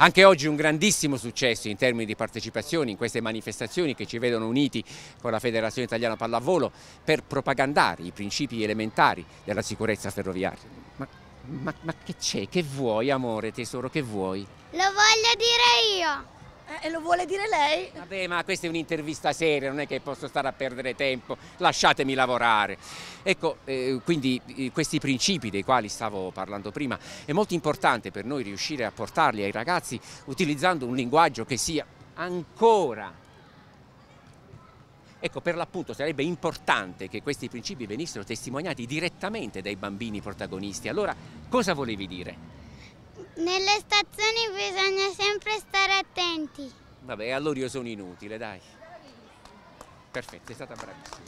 Anche oggi un grandissimo successo in termini di partecipazione in queste manifestazioni che ci vedono uniti con la Federazione Italiana Pallavolo per propagandare i principi elementari della sicurezza ferroviaria. Ma, ma, ma che c'è? Che vuoi amore tesoro? Che vuoi? Lo voglio dire io! Eh, e lo vuole dire lei? Vabbè, ma questa è un'intervista seria, non è che posso stare a perdere tempo, lasciatemi lavorare. Ecco, eh, quindi eh, questi principi dei quali stavo parlando prima, è molto importante per noi riuscire a portarli ai ragazzi utilizzando un linguaggio che sia ancora Ecco, per l'appunto sarebbe importante che questi principi venissero testimoniati direttamente dai bambini protagonisti. Allora, cosa volevi dire? Nelle stazioni bisogna sempre Vabbè, allora io sono inutile, dai. Perfetto, è stata bravissima.